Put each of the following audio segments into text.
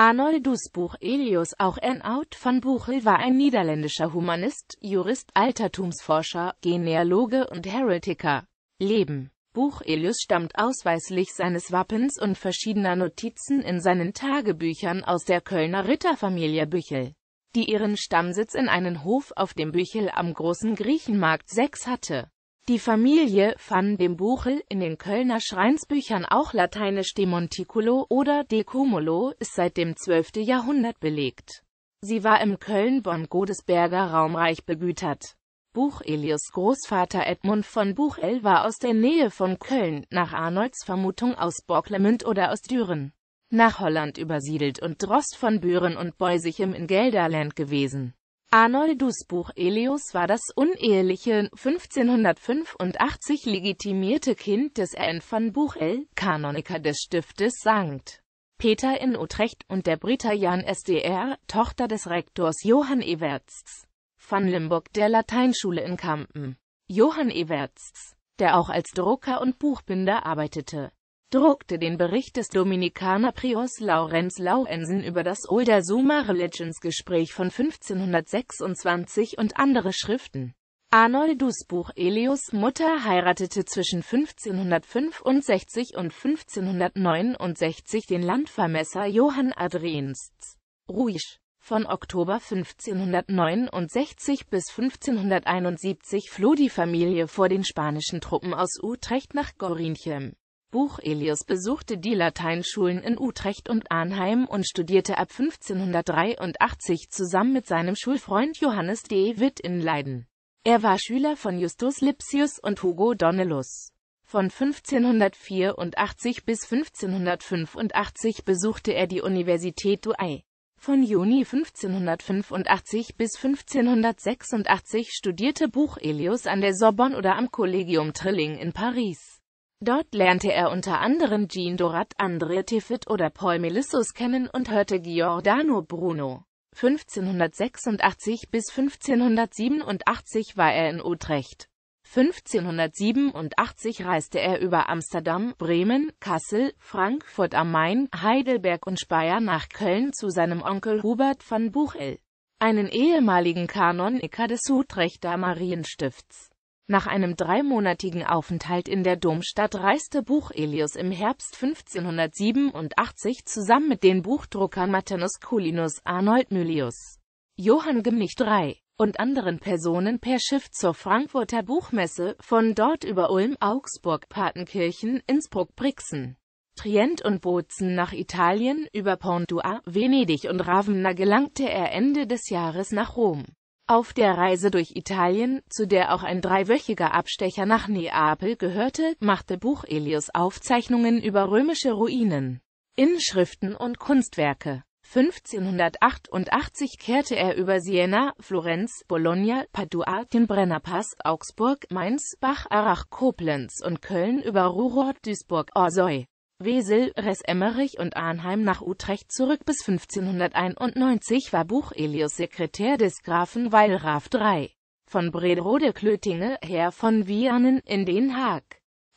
Arnold Dusbuch Elius auch Enout von Buchel war ein niederländischer Humanist, Jurist, Altertumsforscher, Genealoge und Heretiker. Leben Buch Elius stammt ausweislich seines Wappens und verschiedener Notizen in seinen Tagebüchern aus der Kölner Ritterfamilie Büchel, die ihren Stammsitz in einem Hof auf dem Büchel am großen Griechenmarkt 6 hatte die Familie van dem Buchel, in den Kölner Schreinsbüchern auch lateinisch de Monticulo oder de Cumulo, ist seit dem 12. Jahrhundert belegt. Sie war im Köln-Bonn-Godesberger Raumreich reich begütert. Buchelius Großvater Edmund von Buchel war aus der Nähe von Köln, nach Arnolds Vermutung aus Borklemünd oder aus Düren, nach Holland übersiedelt und Drost von Büren und Beusichem in Gelderland gewesen Arnoldus Buch Elius war das uneheliche, 1585 legitimierte Kind des Ern von Buchel, Kanoniker des Stiftes St. Peter in Utrecht und der Britta Jan Sdr., Tochter des Rektors Johann Ewerts von Limburg der Lateinschule in Kampen. Johann Ewerts, der auch als Drucker und Buchbinder arbeitete, druckte den Bericht des Dominikaner Priors Laurenz Lauensen über das Older-Sumer Religionsgespräch von 1526 und andere Schriften. Arnoldus Buch Elius Mutter heiratete zwischen 1565 und 1569 den Landvermesser Johann Adriensts. Ruisch. Von Oktober 1569 bis 1571 floh die Familie vor den spanischen Truppen aus Utrecht nach Gorinchem. Buch Elias besuchte die Lateinschulen in Utrecht und Arnheim und studierte ab 1583 zusammen mit seinem Schulfreund Johannes de Witt in Leiden. Er war Schüler von Justus Lipsius und Hugo Donnellus. Von 1584 bis 1585 besuchte er die Universität Douai. Von Juni 1585 bis 1586 studierte Buch Elius an der Sorbonne oder am Collegium Trilling in Paris. Dort lernte er unter anderem Jean Dorat, André Tiffet oder Paul Melissus kennen und hörte Giordano Bruno. 1586 bis 1587 war er in Utrecht. 1587 reiste er über Amsterdam, Bremen, Kassel, Frankfurt am Main, Heidelberg und Speyer nach Köln zu seinem Onkel Hubert von Buchel, einen ehemaligen Kanoniker des Utrechter Marienstifts. Nach einem dreimonatigen Aufenthalt in der Domstadt reiste Buchelius im Herbst 1587 zusammen mit den Buchdruckern Martinus Culinus, Arnold Mylius, Johann Gemnich III und anderen Personen per Schiff zur Frankfurter Buchmesse, von dort über Ulm, Augsburg, Patenkirchen, Innsbruck, Brixen, Trient und Bozen nach Italien, über Pontua, Venedig und Ravenna gelangte er Ende des Jahres nach Rom. Auf der Reise durch Italien, zu der auch ein dreiwöchiger Abstecher nach Neapel gehörte, machte Buchelius Aufzeichnungen über römische Ruinen, Inschriften und Kunstwerke. 1588 kehrte er über Siena, Florenz, Bologna, Padua, den Brennerpass, Augsburg, Mainz, Bach, Arach, Koblenz und Köln über Ruhrort, Duisburg, Orsoy, Wesel, Res Emmerich und Arnheim nach Utrecht zurück. Bis 1591 war Buchelius Sekretär des Grafen Weilraf III. von Brederode-Klötinge, Herr von Vianen, in Den Haag.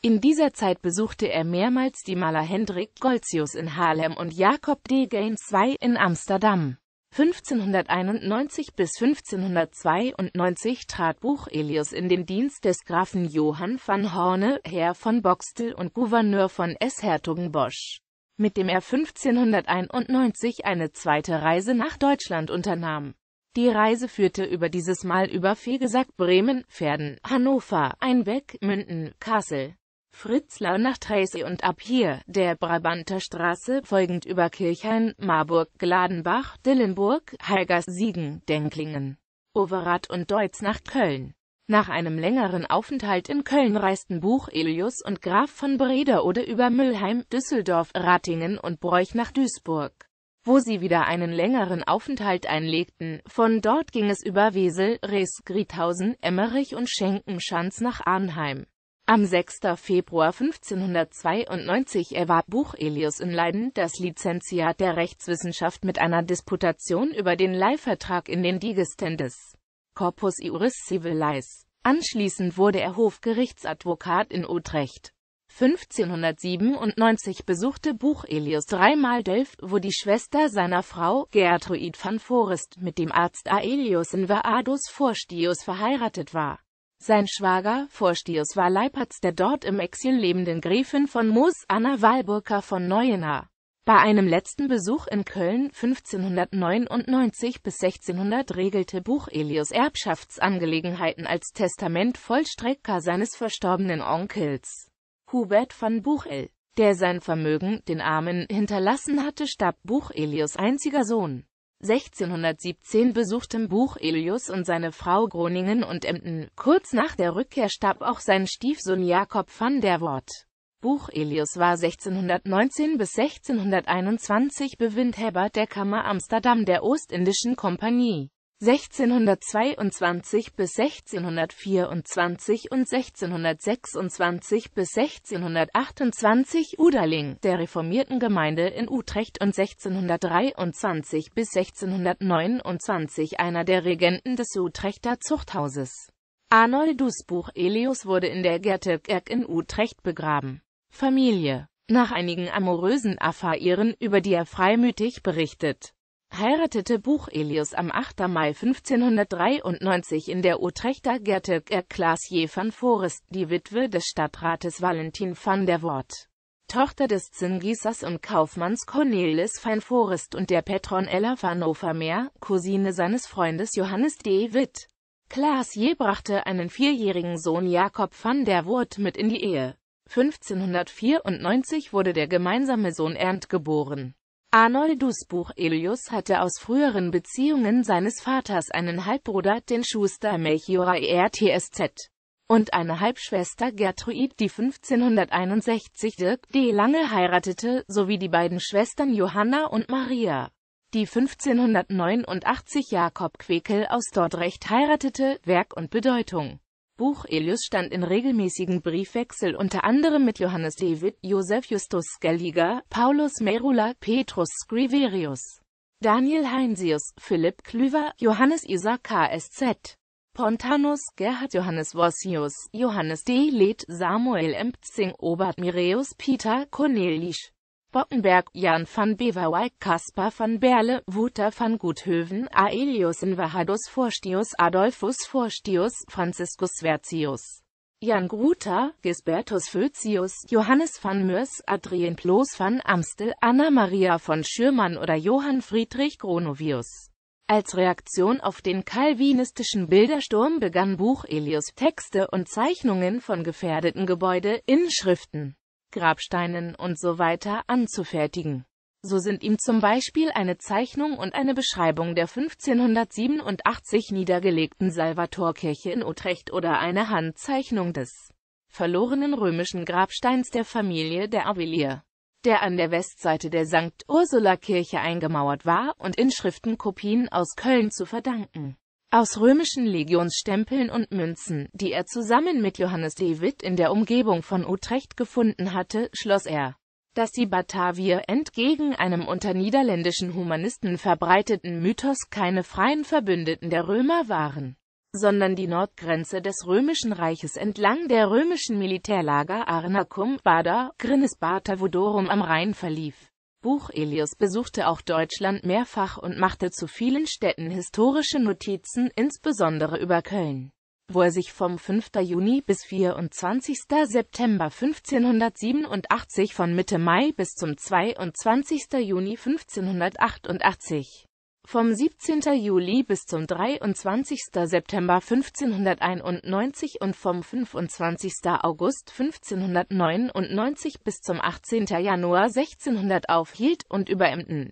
In dieser Zeit besuchte er mehrmals die Maler Hendrik Goltzius in Haarlem und Jakob D. Gaines II in Amsterdam. 1591 bis 1592 trat Buchelius in den Dienst des Grafen Johann van Horne, Herr von Boxtel und Gouverneur von S. Hertogenbosch, mit dem er 1591 eine zweite Reise nach Deutschland unternahm. Die Reise führte über dieses Mal über Fegesack, Bremen, Pferden, Hannover, Einbeck, Münden, Kassel, Fritzlar nach Trese und ab hier, der Brabanter Straße, folgend über Kirchheim, Marburg, Gladenbach, Dillenburg, Halgers, Siegen, Denklingen, Overath und Deutz nach Köln. Nach einem längeren Aufenthalt in Köln reisten Buch Elius und Graf von Breda oder über Müllheim, Düsseldorf, Ratingen und Broich nach Duisburg, wo sie wieder einen längeren Aufenthalt einlegten. Von dort ging es über Wesel, Rees, Griethausen, Emmerich und Schenkenschanz nach Arnheim. Am 6. Februar 1592 erwarb Buchelius in Leiden das Lizenziat der Rechtswissenschaft mit einer Disputation über den Leihvertrag in den Digestendes Corpus Iuris Civilis. Anschließend wurde er Hofgerichtsadvokat in Utrecht. 1597 besuchte Buchelius dreimal Delft, wo die Schwester seiner Frau, Gertruid van Forest, mit dem Arzt Aelius in Invaadus Forstius verheiratet war sein Schwager, Vorstius, war Leipertz der dort im Exil lebenden Gräfin von Moos, Anna Walburka von Neuenahr. Bei einem letzten Besuch in Köln 1599 bis 1600 regelte Buchelius Erbschaftsangelegenheiten als Testament Testamentvollstrecker seines verstorbenen Onkels, Hubert von Buchel, der sein Vermögen den Armen hinterlassen hatte, starb Buchelius einziger Sohn. 1617 besuchten Buch Elius und seine Frau Groningen und Emden. Kurz nach der Rückkehr starb auch sein Stiefsohn Jakob van der Wort. Buch Elius war 1619 bis 1621 Bewindheber der Kammer Amsterdam der Ostindischen Kompanie. 1622 bis 1624 und 1626 bis 1628 Uderling, der reformierten Gemeinde in Utrecht und 1623 bis 1629 einer der Regenten des Utrechter Zuchthauses. Arnold Dusbuch Elius wurde in der Gertekerk in Utrecht begraben. Familie Nach einigen amorösen Affären, über die er freimütig berichtet, heiratete Buch Elius am 8. Mai 1593 in der Utrechter Gerte er Klaasje van Forest, die Witwe des Stadtrates Valentin van der Wort. Tochter des Zingissers und Kaufmanns Cornelis van Forest und der Petronella van Overmeer, Cousine seines Freundes Johannes de Witt. Klaasje brachte einen vierjährigen Sohn Jakob van der Wort mit in die Ehe. 1594 wurde der gemeinsame Sohn Ernt geboren. Arnoldus Buch Elius hatte aus früheren Beziehungen seines Vaters einen Halbbruder, den Schuster Melchior ERTSZ, und eine Halbschwester Gertrud, die 1561 Dirk D. Lange heiratete, sowie die beiden Schwestern Johanna und Maria, die 1589 Jakob Quekel aus Dordrecht heiratete, Werk und Bedeutung Buch Elius stand in regelmäßigen Briefwechsel unter anderem mit Johannes David, Josef Justus Scaliger, Paulus Merula, Petrus Scriverius, Daniel Heinsius, Philipp Klüver, Johannes Isa KSZ. Pontanus, Gerhard Johannes Vossius, Johannes D. Led, Samuel Emptzing, Obert Mireus, Peter Cornelisch. Bockenberg, Jan van Beverwijk, Caspar van Berle, Wouter van Guthöven, Aelius Inverhardus Forstius, Adolphus Forstius, Franziskus Vertius. Jan Gruter, Gisbertus Fötius, Johannes van Mörs, Adrien Ploos van Amstel, Anna Maria von Schürmann oder Johann Friedrich Gronovius. Als Reaktion auf den calvinistischen Bildersturm begann Buch Elius Texte und Zeichnungen von gefährdeten Gebäude, Inschriften. Grabsteinen und so weiter anzufertigen. So sind ihm zum Beispiel eine Zeichnung und eine Beschreibung der 1587 niedergelegten Salvatorkirche in Utrecht oder eine Handzeichnung des verlorenen römischen Grabsteins der Familie der Avillier, der an der Westseite der St. Ursula-Kirche eingemauert war und Inschriftenkopien aus Köln zu verdanken aus römischen Legionsstempeln und Münzen, die er zusammen mit Johannes David in der Umgebung von Utrecht gefunden hatte, schloss er, dass die Batavier entgegen einem unter niederländischen Humanisten verbreiteten Mythos keine freien Verbündeten der Römer waren, sondern die Nordgrenze des Römischen Reiches entlang der römischen Militärlager Arnacum, Bada, Bader, Bata, Vodorum am Rhein verlief. Buch Elias besuchte auch Deutschland mehrfach und machte zu vielen Städten historische Notizen, insbesondere über Köln, wo er sich vom 5. Juni bis 24. September 1587 von Mitte Mai bis zum 22. Juni 1588 vom 17. Juli bis zum 23. September 1591 und vom 25. August 1599 bis zum 18. Januar 1600 aufhielt und über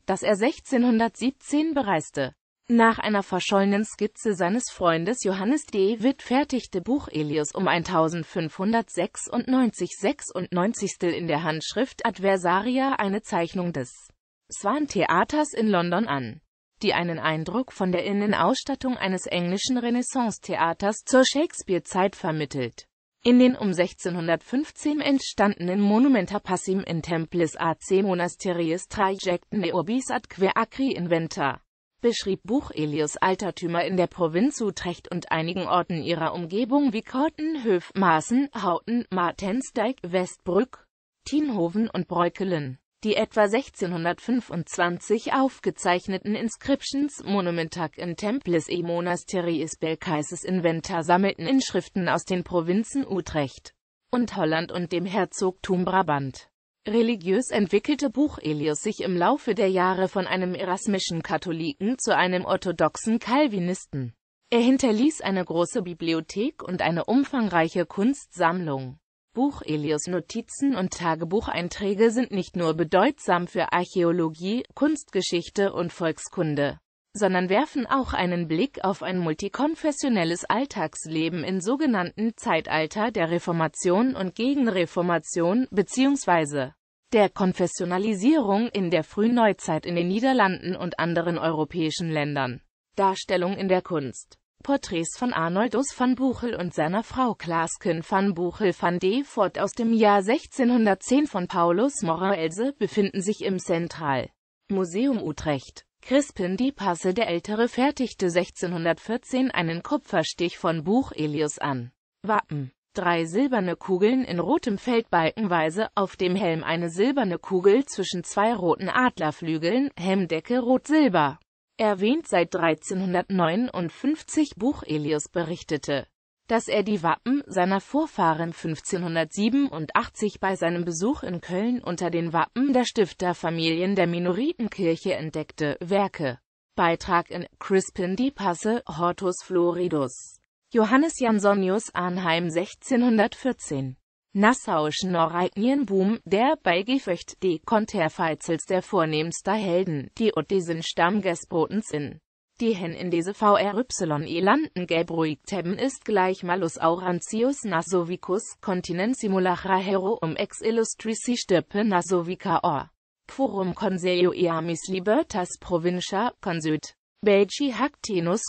dass er 1617 bereiste. Nach einer verschollenen Skizze seines Freundes Johannes D. Witt fertigte Buch Elius um 1596 96. in der Handschrift Adversaria eine Zeichnung des Swan Theaters in London an die einen Eindruck von der Innenausstattung eines englischen Renaissance-Theaters zur Shakespeare-Zeit vermittelt. In den um 1615 entstandenen Monumenta Passim in Templis AC Monasteriis Trajectne Urbis adque Acri Inventa beschrieb Buch Elias Altertümer in der Provinz Utrecht und einigen Orten ihrer Umgebung wie Korten, Höf, Maaßen, Hauten, Martensdijk, Westbrück, Tienhoven und Bräukelen. Die etwa 1625 aufgezeichneten Inscriptions Monumentag in Templis e Monasteris Belcaeses Inventar sammelten Inschriften aus den Provinzen Utrecht und Holland und dem Herzogtum Brabant. Religiös entwickelte Buch Elius sich im Laufe der Jahre von einem erasmischen Katholiken zu einem orthodoxen Calvinisten. Er hinterließ eine große Bibliothek und eine umfangreiche Kunstsammlung Buch Elias Notizen und Tagebucheinträge sind nicht nur bedeutsam für Archäologie, Kunstgeschichte und Volkskunde, sondern werfen auch einen Blick auf ein multikonfessionelles Alltagsleben im sogenannten Zeitalter der Reformation und Gegenreformation bzw. der Konfessionalisierung in der Frühneuzeit in den Niederlanden und anderen europäischen Ländern. Darstellung in der Kunst Porträts von Arnoldus van Buchel und seiner Frau Klaasken van Buchel van de Voort aus dem Jahr 1610 von Paulus Moraelse befinden sich im Central Museum Utrecht. Crispin die Passe der Ältere fertigte 1614 einen Kupferstich von Buch Elius an. Wappen Drei silberne Kugeln in rotem Feld balkenweise, auf dem Helm eine silberne Kugel zwischen zwei roten Adlerflügeln, Helmdecke rot-silber erwähnt seit 1359 Buch Elius berichtete, dass er die Wappen seiner Vorfahren 1587 bei seinem Besuch in Köln unter den Wappen der Stifterfamilien der Minoritenkirche entdeckte. Werke Beitrag in Crispin die Passe, Hortus Floridus Johannes Jansonius Arnheim 1614 nassauischen Oranienboom, der bei Gefecht die Konterfeizels der vornehmster Helden, die und diesen Stammgespotens sind. die hen in diese VRY landen gelbruig temmen ist gleich malus aurantius nasovicus Continent simulacra heroum ex illustrisi stirpe nasovica or. Quorum conselio eamis libertas provincia, consud. Belgi hac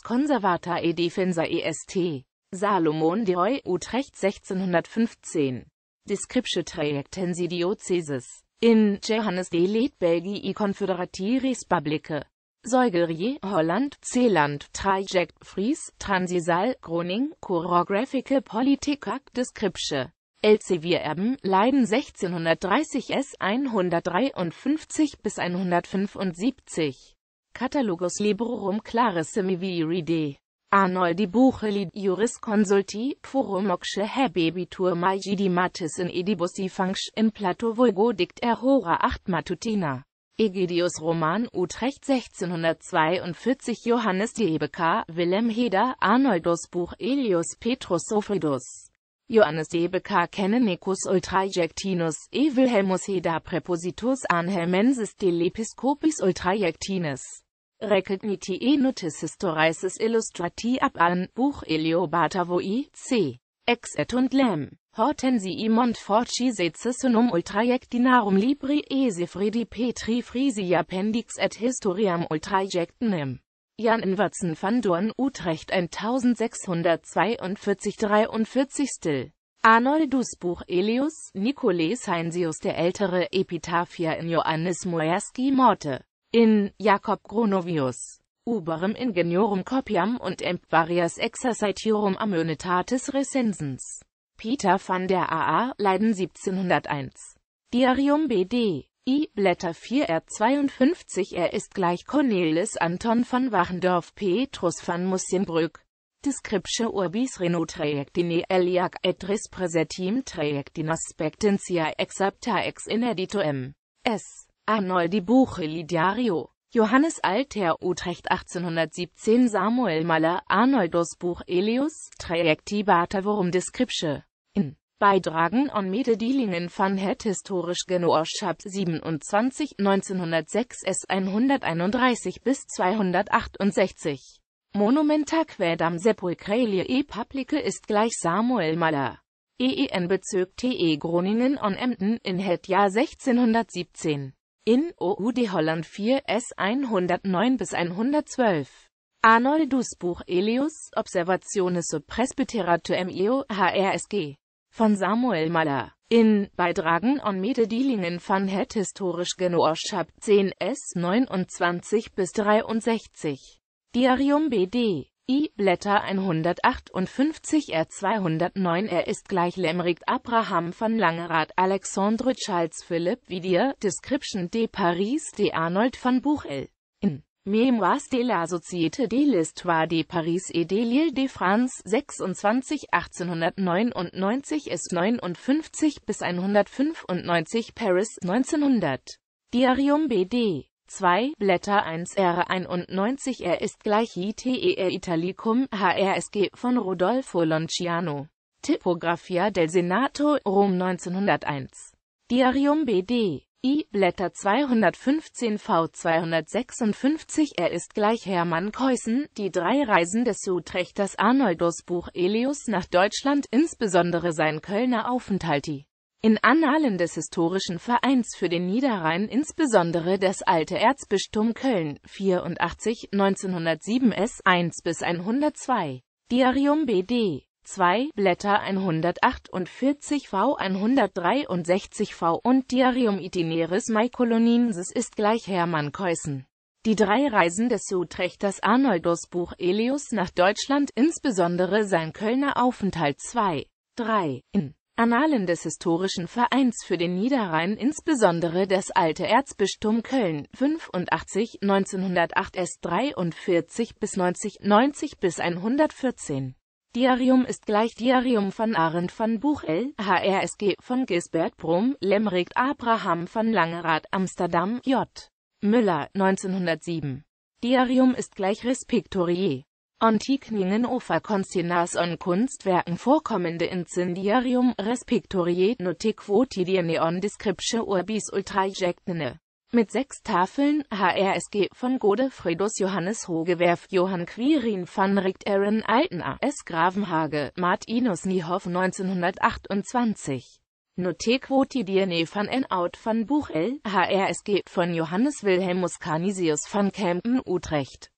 conservata e defensa est. Salomon de Roy Utrecht 1615. Description Trajectensi Diocesis. In Johannes de Leed Belgii Confederati Republike. Säugerie, Holland, Zeeland, Traject, Fries, Transisal, Groning, Chorographical Politicac Description. Elsevier Erben, Leiden 1630 S. 153 bis 175. Catalogus Librorum Clarissimi Viri Arnoldi Bucheli, Consulti Forum Okshehebebitur Majidi Matissen Edibusi Fangsch in Plato Vulgo Volgodikt Erhora Acht Matutina. Egidius Roman Utrecht 1642 Johannes Debeka, Wilhelm Heder, Arnoldus Buch Elius Petrus Sophridus. Johannes Debeka Canonicus Ultrajectinus e Wilhelmus Heder Prepositus Anhelmensis Delepiscopis Ultrajectinus Recogniti e notis torices illustrati ab an, Buch Eliobatavoi, c. Exet und Lem. Hortensii Montforti secessionum ultrajectinarum libri esifredi petri frisi appendix et historiam ultrajectinem. Jan in van Dorn, Utrecht 1642-43 Still. Arnoldus Buch Elius, Nicolae Heinsius der Ältere Epitaphia in Johannes Moerski Morte in Jakob Gronovius, uberem ingeniorum copiam und empvarias exercitiorum amönetatis recensens. Peter van der AA, Leiden 1701. Diarium BD. I, Blätter 4 R52 Er ist gleich Cornelis Anton von Wachendorf Petrus van Mussienbrück. Descriptio urbis reno trajectine eliac et res presetim trajectin aspectentia exapta ex inedito S. Arnoldi Buche Lidiario Johannes Alter Utrecht 1817 Samuel Maller, Arnoldus Buch Elius Trajektibata Vorum Description in Beidragen on Mededelingen van het historisch genoorschap 27 1906 S 131 bis 268 Monumenta quedam sepulcralie e publice ist gleich Samuel Maller. EEN Bezirk TE Groningen on Emden in het Jahr 1617 in OUD Holland 4 S 109 bis 112. Arnold Buch Elius, Observazione sub presbyterato mio e HRSG. Von Samuel Maller. In Beitragen on Mededilingen van het historisch genoorschap 10 S 29 bis 63. Diarium BD. I. Blätter 158 R 209 Er ist gleich Lemrick Abraham von Langerath Alexandre Charles Philippe Vidier, Description de Paris de Arnold von Buchel. In Memoirs de la Société de l'Histoire de Paris et de l'Île de France 26 1899 S 59 bis 195 Paris 1900 Diarium BD 2, Blätter 1 R91 Er ist gleich ITER Italicum HRSG von Rodolfo Lonciano. Tipografia del Senato, Rom 1901. Diarium BD. I, Blätter 215 V 256 Er ist gleich Hermann Keusen, die drei Reisen des Utrechters Arnoldus Buch Elius nach Deutschland, insbesondere sein Kölner Aufenthalt. In Annalen des Historischen Vereins für den Niederrhein insbesondere das alte Erzbistum Köln 84 1907 S 1 bis 102 Diarium BD 2 Blätter 148 V 163 V und Diarium Itineris Maikolonensis ist gleich Hermann Keusen. Die drei Reisen des Utrechters Arnoldus Buch Elius nach Deutschland, insbesondere sein Kölner Aufenthalt 2, 3 in Annalen des Historischen Vereins für den Niederrhein, insbesondere das alte Erzbistum Köln, 85, 1908 S. 43 bis 90, 90 bis 114. Diarium ist gleich Diarium von Arendt van Buchel, HRSG von Gisbert Brom, Lemrigt Abraham von Langerath, Amsterdam, J. Müller, 1907. Diarium ist gleich Respektorier. Antiquingen ofer consignas on Kunstwerken vorkommende incendiarium, respektoriet note quotidiene on descriptio urbis ultraejectene. Mit sechs Tafeln, HRSG von Godefredus Johannes Hogewerf, Johann Quirin van Richt Aaron Altner, S. Gravenhage, Martinus Niehoff 1928. Note quotidiene van out van Buchel, HRSG von Johannes Wilhelm Muscanisius van Kempen, Utrecht.